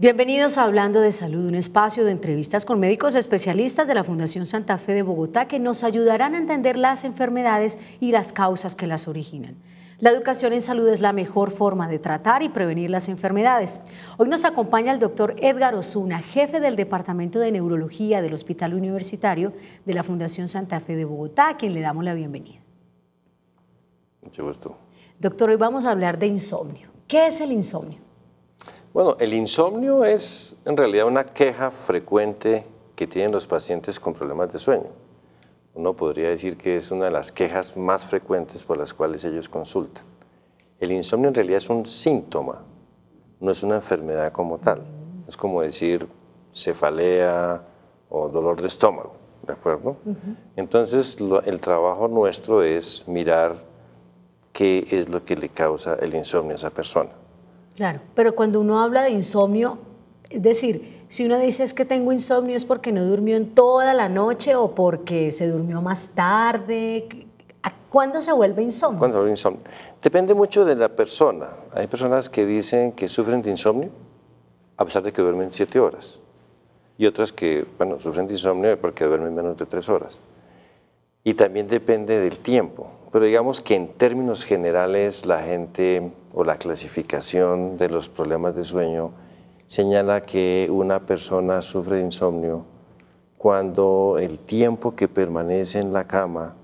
Bienvenidos a Hablando de Salud, un espacio de entrevistas con médicos especialistas de la Fundación Santa Fe de Bogotá que nos ayudarán a entender las enfermedades y las causas que las originan. La educación en salud es la mejor forma de tratar y prevenir las enfermedades. Hoy nos acompaña el doctor Edgar Osuna, jefe del Departamento de Neurología del Hospital Universitario de la Fundación Santa Fe de Bogotá, a quien le damos la bienvenida. Mucho gusto. Doctor, hoy vamos a hablar de insomnio. ¿Qué es el insomnio? Bueno, el insomnio es en realidad una queja frecuente que tienen los pacientes con problemas de sueño. Uno podría decir que es una de las quejas más frecuentes por las cuales ellos consultan. El insomnio en realidad es un síntoma, no es una enfermedad como tal. Es como decir cefalea o dolor de estómago, ¿de acuerdo? Entonces el trabajo nuestro es mirar qué es lo que le causa el insomnio a esa persona. Claro, pero cuando uno habla de insomnio, es decir, si uno dice es que tengo insomnio es porque no durmió en toda la noche o porque se durmió más tarde. ¿Cuándo se vuelve insomnio? Depende mucho de la persona. Hay personas que dicen que sufren de insomnio a pesar de que duermen siete horas. Y otras que, bueno, sufren de insomnio porque duermen menos de tres horas. Y también depende del tiempo pero digamos que en términos generales la gente o la clasificación de los problemas de sueño señala que una persona sufre de insomnio cuando el tiempo que permanece en la cama,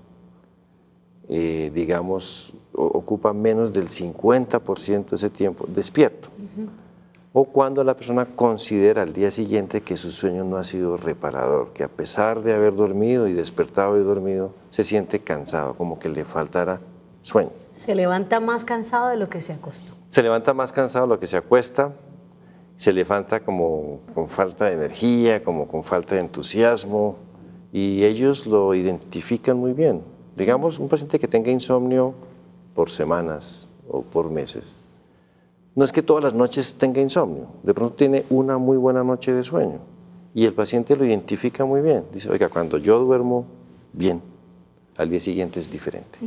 eh, digamos, ocupa menos del 50% de ese tiempo despierto o cuando la persona considera al día siguiente que su sueño no ha sido reparador, que a pesar de haber dormido y despertado y dormido, se siente cansado, como que le faltara sueño. Se levanta más cansado de lo que se acostó. Se levanta más cansado de lo que se acuesta, se levanta como con falta de energía, como con falta de entusiasmo, y ellos lo identifican muy bien. Digamos, un paciente que tenga insomnio por semanas o por meses, no es que todas las noches tenga insomnio, de pronto tiene una muy buena noche de sueño y el paciente lo identifica muy bien. Dice, oiga, cuando yo duermo bien, al día siguiente es diferente.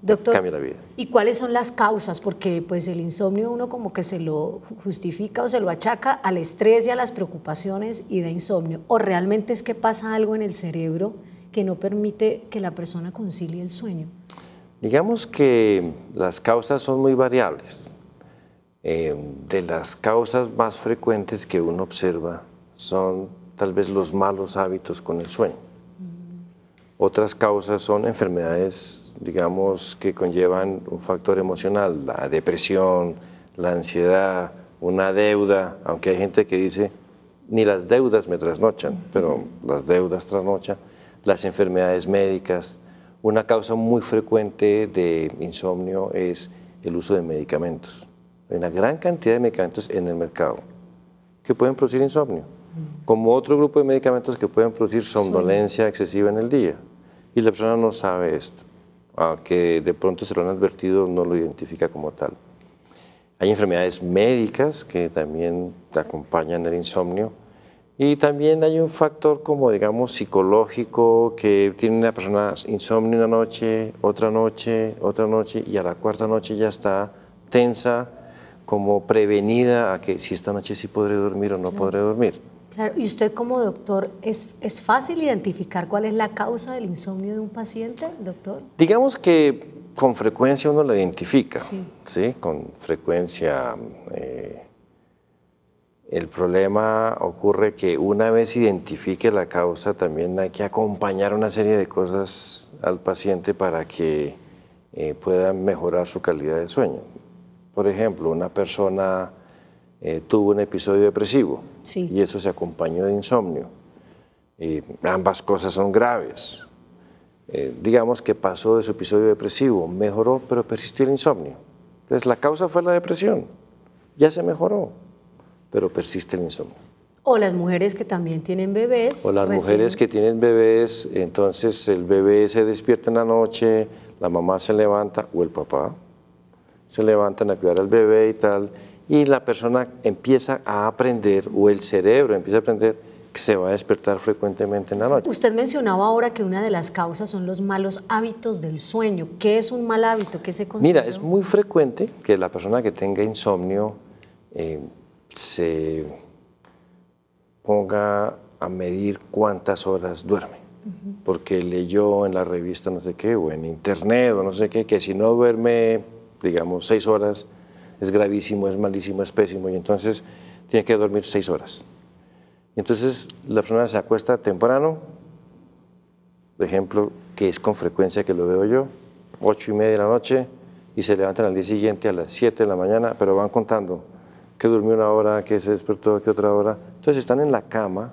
Doctor, cambia la vida. ¿Y cuáles son las causas? Porque pues el insomnio uno como que se lo justifica o se lo achaca al estrés y a las preocupaciones y da insomnio. ¿O realmente es que pasa algo en el cerebro que no permite que la persona concilie el sueño? Digamos que las causas son muy variables. Eh, de las causas más frecuentes que uno observa son tal vez los malos hábitos con el sueño. Mm. Otras causas son enfermedades, digamos, que conllevan un factor emocional, la depresión, la ansiedad, una deuda, aunque hay gente que dice, ni las deudas me trasnochan, pero las deudas trasnochan, las enfermedades médicas. Una causa muy frecuente de insomnio es el uso de medicamentos. Hay una gran cantidad de medicamentos en el mercado que pueden producir insomnio, como otro grupo de medicamentos que pueden producir somnolencia excesiva en el día. Y la persona no sabe esto, aunque de pronto se lo han advertido, no lo identifica como tal. Hay enfermedades médicas que también acompañan el insomnio. Y también hay un factor como, digamos, psicológico, que tiene una persona insomnio una noche, otra noche, otra noche, y a la cuarta noche ya está tensa, como prevenida a que si esta noche sí podré dormir o no podré dormir. Claro, y usted como doctor, ¿es, ¿es fácil identificar cuál es la causa del insomnio de un paciente, doctor? Digamos que con frecuencia uno lo identifica, ¿sí? Con frecuencia. Eh, el problema ocurre que una vez identifique la causa, también hay que acompañar una serie de cosas al paciente para que eh, pueda mejorar su calidad de sueño. Por ejemplo, una persona eh, tuvo un episodio depresivo y eso se acompañó de insomnio. Y ambas cosas son graves. Eh, digamos que pasó de su episodio depresivo, mejoró, pero persistió el insomnio. Entonces la causa fue la depresión. Ya se mejoró, pero persiste el insomnio. O las mujeres que también tienen bebés. O las mujeres que tienen bebés, entonces el bebé se despierta en la noche, la mamá se levanta o el papá se levantan a cuidar al bebé y tal, y la persona empieza a aprender, o el cerebro empieza a aprender que se va a despertar frecuentemente en la noche. Usted mencionaba ahora que una de las causas son los malos hábitos del sueño. ¿Qué es un mal hábito? ¿Qué se considera? Mira, es muy frecuente que la persona que tenga insomnio eh, se ponga a medir cuántas horas duerme, porque leyó en la revista no sé qué, o en internet o no sé qué, que si no duerme digamos, seis horas es gravísimo, es malísimo, es pésimo, y entonces tiene que dormir seis horas. entonces la persona se acuesta temprano, por ejemplo, que es con frecuencia que lo veo yo, ocho y media de la noche, y se levantan al día siguiente a las siete de la mañana, pero van contando que durmió una hora, que se despertó, que otra hora. Entonces están en la cama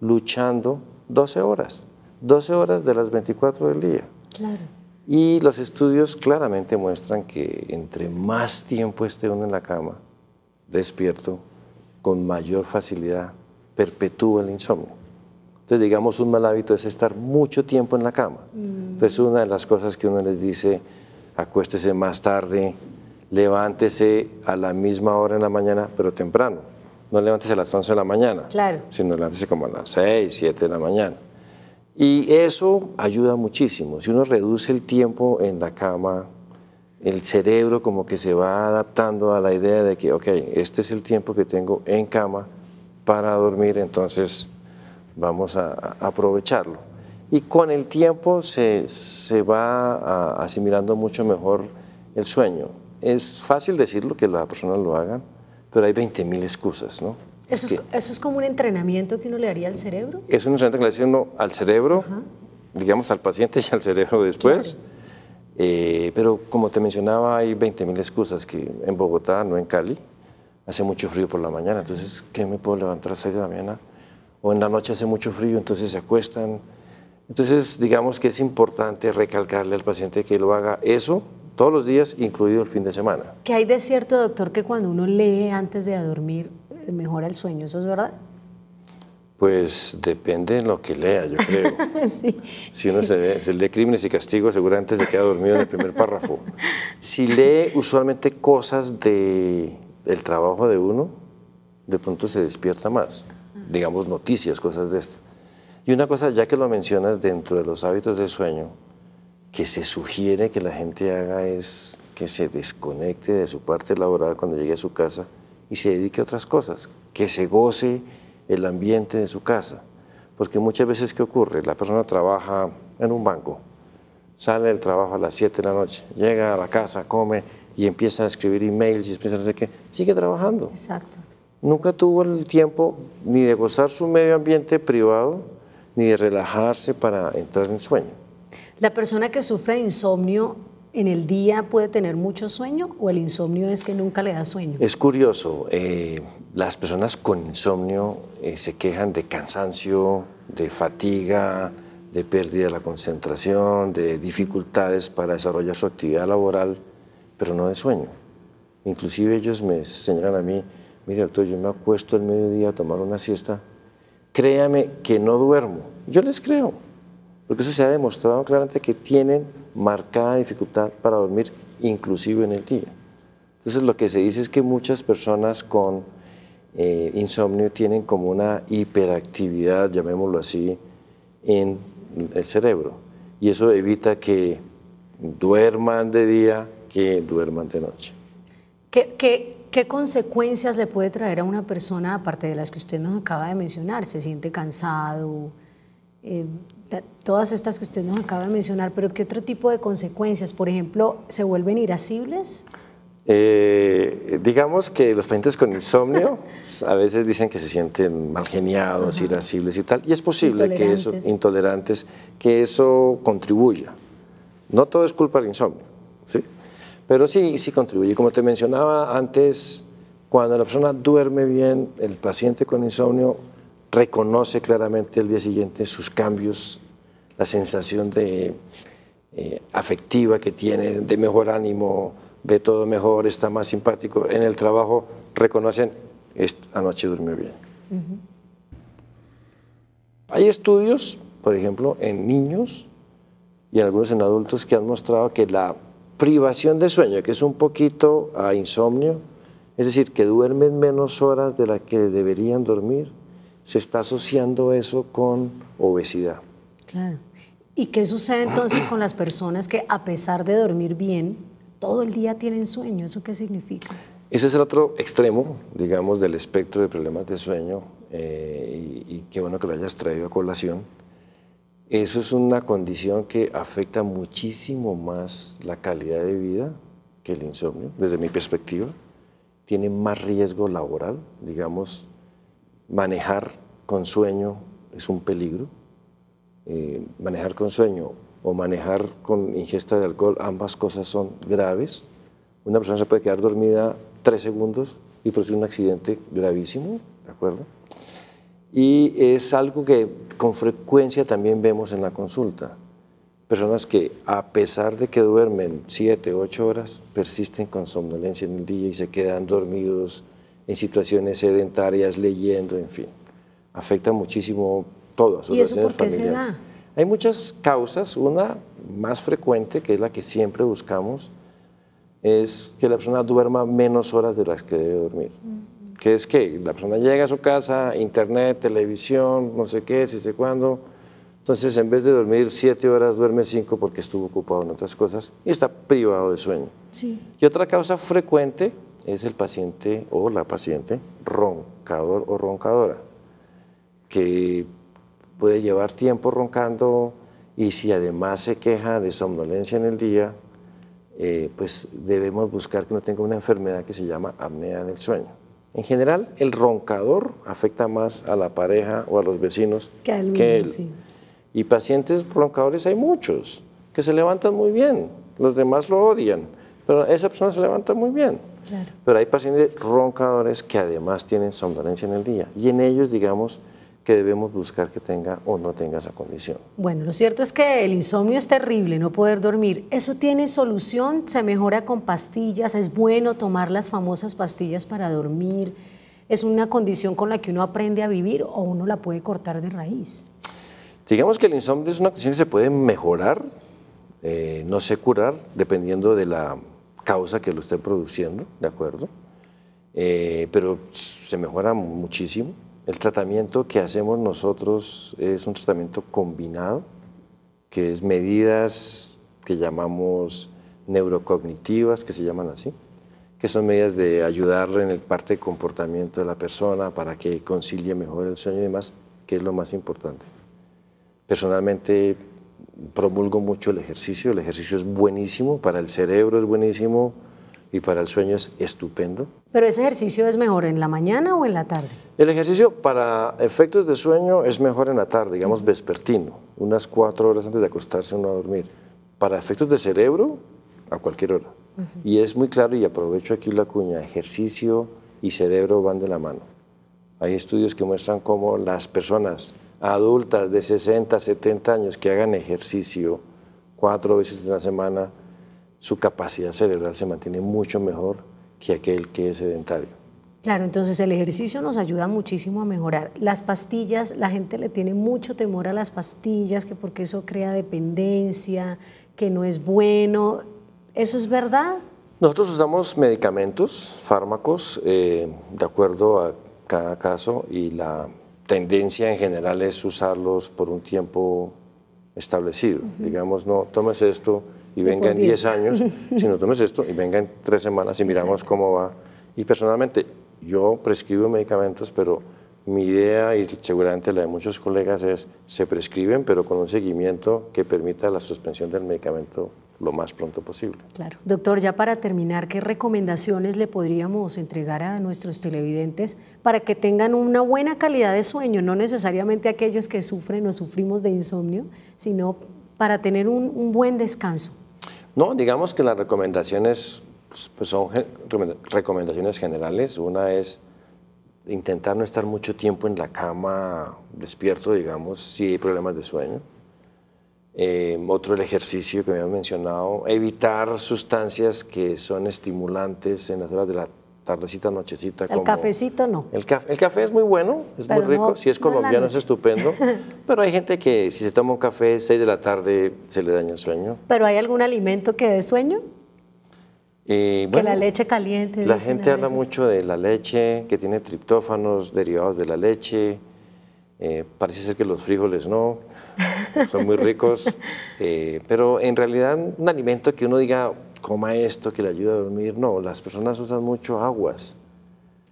luchando 12 horas, 12 horas de las 24 del día. Claro. Y los estudios claramente muestran que entre más tiempo esté uno en la cama, despierto, con mayor facilidad perpetúa el insomnio. Entonces, digamos, un mal hábito es estar mucho tiempo en la cama. Mm. Entonces, una de las cosas que uno les dice, acuéstese más tarde, levántese a la misma hora en la mañana, pero temprano. No levántese a las 11 de la mañana, sino levántese como a las 6, 7 de la mañana. Y eso ayuda muchísimo. Si uno reduce el tiempo en la cama, el cerebro como que se va adaptando a la idea de que, ok, este es el tiempo que tengo en cama para dormir, entonces vamos a, aprovecharlo. Y con el tiempo se, va asimilando mucho mejor el sueño. Es fácil decirlo que las personas lo hagan, pero hay 20.000 excusas, ¿no? ¿Eso es, como un entrenamiento que uno le haría al cerebro? Es un entrenamiento que le al cerebro, digamos al paciente y al cerebro después. Eh, pero como te mencionaba, hay 20.000 excusas que en Bogotá, no en Cali, hace mucho frío por la mañana. Entonces, ¿qué me puedo levantar a de la mañana? O en la noche hace mucho frío, entonces se acuestan. Entonces, digamos que es importante recalcarle al paciente que lo haga eso todos los días, incluido el fin de semana. ¿Qué hay de cierto, doctor, que cuando uno lee antes de dormir, mejora el sueño, ¿eso es verdad? Pues depende en lo que lea, yo creo. Si uno se lee Crímenes y Castigos, seguramente se queda dormido en el primer párrafo. Si lee usualmente cosas de el trabajo de uno, de pronto se despierta más. Digamos noticias, cosas de estas. Y una cosa, ya que lo mencionas dentro de los hábitos de sueño, que se sugiere que la gente haga es que se desconecte de su parte laboral cuando llegue a su casa y se dedique a otras cosas, que se goce el ambiente de su casa. Porque muchas veces, ¿qué ocurre? La persona trabaja en un banco, sale del trabajo a las 7 de la noche, llega a la casa, come y empieza a escribir emails y empieza no sé qué, sigue trabajando. Exacto. Nunca tuvo el tiempo ni de gozar su medio ambiente privado, ni de relajarse para entrar en sueño. La persona que sufre de insomnio en el día puede tener mucho sueño o el insomnio es que nunca le da sueño? Es curioso, eh, las personas con insomnio eh, se quejan de cansancio, de fatiga, de pérdida de la concentración, de dificultades para desarrollar su actividad laboral, pero no de sueño. Inclusive ellos me señalan a mí, mire doctor, yo me acuesto el mediodía a tomar una siesta, créame que no duermo. Yo les creo, porque eso se ha demostrado claramente que tienen marcada dificultad para dormir, inclusive en el día. Entonces lo que se dice es que muchas personas con eh, insomnio tienen como una hiperactividad, llamémoslo así, en el cerebro. Y eso evita que duerman de día, que duerman de noche. qué consecuencias le puede traer a una persona, aparte de las que usted nos acaba de mencionar? ¿Se siente cansado? Eh, todas estas que usted nos acaba de mencionar, pero ¿qué otro tipo de consecuencias? Por ejemplo, ¿se vuelven irascibles? Eh, digamos que los pacientes con insomnio a veces dicen que se sienten mal geniados, irascibles y tal, y es posible que eso, intolerantes, que eso contribuya. No todo es culpa del insomnio, ¿sí? pero sí, sí contribuye. Como te mencionaba antes, cuando la persona duerme bien, el paciente con insomnio reconoce claramente el día siguiente sus cambios, la sensación de, eh, afectiva que tiene, de mejor ánimo, ve todo mejor, está más simpático. En el trabajo reconocen, anoche durmió bien. Hay estudios, por ejemplo, en niños y algunos en adultos que han mostrado que la privación de sueño, que es un poquito a insomnio, es decir, que duermen menos horas de las que deberían dormir, se está asociando eso con obesidad. Claro. ¿Y qué sucede entonces con las personas que a pesar de dormir bien, todo el día tienen sueño? ¿Eso qué significa? Ese es el otro extremo, digamos, del espectro de problemas de sueño eh, y, y, qué bueno que lo hayas traído a colación. Eso es una condición que afecta muchísimo más la calidad de vida que el insomnio, desde mi perspectiva. Tiene más riesgo laboral, digamos, manejar con sueño es un peligro. Eh, manejar con sueño o manejar con ingesta de alcohol, ambas cosas son graves. Una persona se puede quedar dormida tres segundos y producir un accidente gravísimo, ¿de acuerdo? Y es algo que con frecuencia también vemos en la consulta. Personas que a pesar de que duermen 7, ocho horas, persisten con somnolencia en el día y se quedan dormidos en situaciones sedentarias, leyendo, en fin. Afecta muchísimo todo a sus ¿Y eso familiares. Se da? Hay muchas causas, una más frecuente, que es la que siempre buscamos, es que la persona duerma menos horas de las que debe dormir. Que es que la persona llega a su casa, internet, televisión, no sé qué, si sé cuándo. Entonces, en vez de dormir siete horas, duerme cinco porque estuvo ocupado en otras cosas y está privado de sueño. Y otra causa frecuente es el paciente o la paciente roncador o roncadora, que puede llevar tiempo roncando y si además se queja de somnolencia en el día, eh, pues debemos buscar que no tenga una enfermedad que se llama apnea del sueño. En general, el roncador afecta más a la pareja o a los vecinos que, a él. Y pacientes roncadores hay muchos, que se levantan muy bien, los demás lo odian pero esa persona se levanta muy bien. Pero hay pacientes roncadores que además tienen somnolencia en el día. Y en ellos, digamos, que debemos buscar que tenga o no tenga esa condición. Bueno, lo cierto es que el insomnio es terrible, no poder dormir. ¿Eso tiene solución? ¿Se mejora con pastillas? ¿Es bueno tomar las famosas pastillas para dormir? ¿Es una condición con la que uno aprende a vivir o uno la puede cortar de raíz? Digamos que el insomnio es una condición que se puede mejorar, eh, no sé curar, dependiendo de la causa que lo esté produciendo, ¿de acuerdo? Eh, pero se mejora muchísimo. El tratamiento que hacemos nosotros es un tratamiento combinado, que es medidas que llamamos neurocognitivas, que se llaman así, que son medidas de ayudarle en el parte de comportamiento de la persona para que concilie mejor el sueño y demás, que es lo más importante. Personalmente promulgo mucho el ejercicio, el ejercicio es buenísimo, para el cerebro es buenísimo y para el sueño es estupendo. Pero ese ejercicio es mejor en la mañana o en la tarde? El ejercicio para efectos de sueño es mejor en la tarde, digamos vespertino, unas cuatro horas antes de acostarse uno a dormir. Para efectos de cerebro, a cualquier hora. Y es muy claro, y aprovecho aquí la cuña, ejercicio y cerebro van de la mano. Hay estudios que muestran cómo las personas adultas de 60, 70 años que hagan ejercicio cuatro veces en la semana, su capacidad cerebral se mantiene mucho mejor que aquel que es sedentario. Claro, entonces el ejercicio nos ayuda muchísimo a mejorar. Las pastillas, la gente le tiene mucho temor a las pastillas, que porque eso crea dependencia, que no es bueno. ¿Eso es verdad? Nosotros usamos medicamentos, fármacos, eh, de acuerdo a cada caso y la tendencia en general es usarlos por un tiempo establecido. Digamos, no tomes esto y venga en 10 años, sino tomes esto y venga en 3 semanas y miramos cómo va. Y personalmente, yo prescribo medicamentos, pero mi idea, y seguramente la de muchos colegas, es se prescriben, pero con un seguimiento que permita la suspensión del medicamento lo más pronto posible. Claro. Doctor, ya para terminar, ¿qué recomendaciones le podríamos entregar a nuestros televidentes para que tengan una buena calidad de sueño? No necesariamente aquellos que sufren o sufrimos de insomnio, sino para tener un, buen descanso. No, digamos que las recomendaciones pues, pues son recomendaciones generales. Una es intentar no estar mucho tiempo en la cama, despierto, digamos, si hay problemas de sueño. Em, otro, el ejercicio que me han mencionado, evitar sustancias que son estimulantes en las horas de la tardecita, nochecita. El cafecito no. El, el, café es muy bueno, es muy rico, si es colombiano es estupendo, pero hay gente que si se toma un café 6 de la tarde se le daña el sueño. ¿Pero hay algún alimento que dé sueño? Eh, que la leche caliente. La gente habla mucho de la leche, que tiene triptófanos derivados de la leche. Eh, parece ser que los frijoles no, son muy ricos. Eh, pero en realidad un alimento que uno diga, coma esto, que le ayuda a dormir, no. Las personas usan mucho aguas.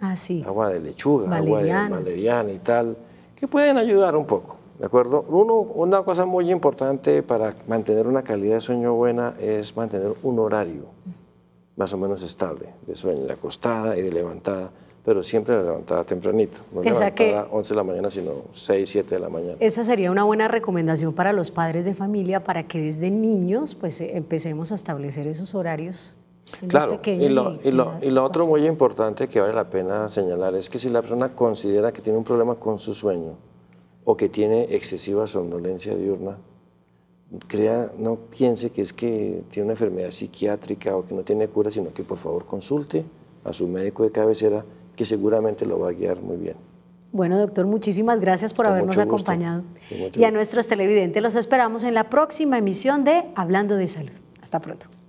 Ah, sí. Agua de lechuga, agua de valeriana y tal, que pueden ayudar un poco. ¿De acuerdo? una cosa muy importante para mantener una calidad de sueño buena es mantener un horario más o menos estable de sueño, de acostada y de levantada, pero siempre la levantada tempranito, no levantada 11 de la mañana, sino 6, 7 de la mañana. Esa sería una buena recomendación para los padres de familia para que desde niños pues eh, empecemos a establecer esos horarios. claro, y, lo, y lo otro muy importante que vale la pena señalar es que si la persona considera que tiene un problema con su sueño o que tiene excesiva somnolencia diurna, crea, no piense que es que tiene una enfermedad psiquiátrica o que no tiene cura, sino que por favor consulte a su médico de cabecera que seguramente lo va a guiar muy bien. Bueno, doctor, muchísimas gracias por habernos acompañado. Y a nuestros televidentes los esperamos en la próxima emisión de Hablando de Salud. Hasta pronto.